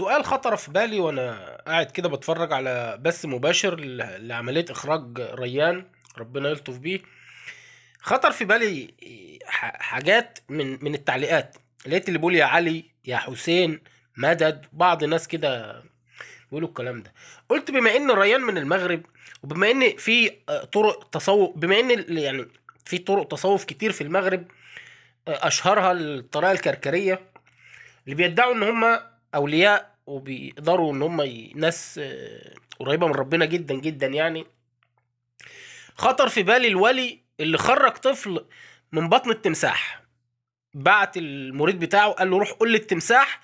سؤال خطر في بالي وانا قاعد كده بتفرج على بث مباشر لعمليه اخراج ريان ربنا يلطف بيه خطر في بالي حاجات من من التعليقات لقيت اللي بيقول يا علي يا حسين مدد بعض ناس كده بيقولوا الكلام ده قلت بما ان ريان من المغرب وبما ان في آه، طرق تصوف بما ان يعني في طرق تصوف كتير في المغرب آه، اشهرها الطريقه الكركريه اللي بيدعوا ان هم اولياء وبيقدروا ان هم ناس آه، قريبه من ربنا جدا جدا يعني خطر في بالي الولي اللي خرج طفل من بطن التمساح بعت المريد بتاعه قال له روح قول للتمساح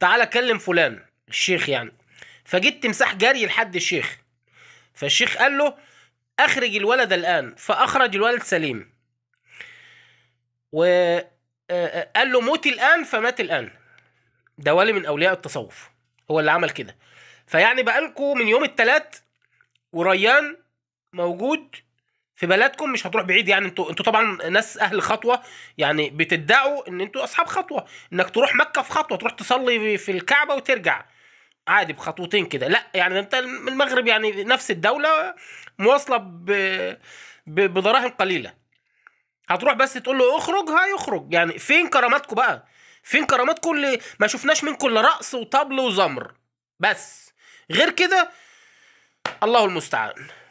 تعالى كلم فلان الشيخ يعني فجيت تمساح جري لحد الشيخ فالشيخ قال له اخرج الولد الان فاخرج الولد سليم وقال آه، آه، له موت الان فمات الان ده ولي من اولياء التصوف هو اللي عمل كده فيعني بقالكم من يوم الثلاث وريان موجود في بلدكم مش هتروح بعيد يعني انتوا انتوا طبعا ناس اهل خطوه يعني بتدعوا ان انتوا اصحاب خطوه انك تروح مكه في خطوه تروح تصلي في الكعبه وترجع عادي بخطوتين كده لا يعني انت المغرب يعني نفس الدوله مواصله ب... ب... بدراهم قليله هتروح بس تقول له اخرج هيخرج يعني فين كرامتكم بقى فين كرامات كل ما شفناش منكم الا رقص وطبل وزمر بس غير كده الله المستعان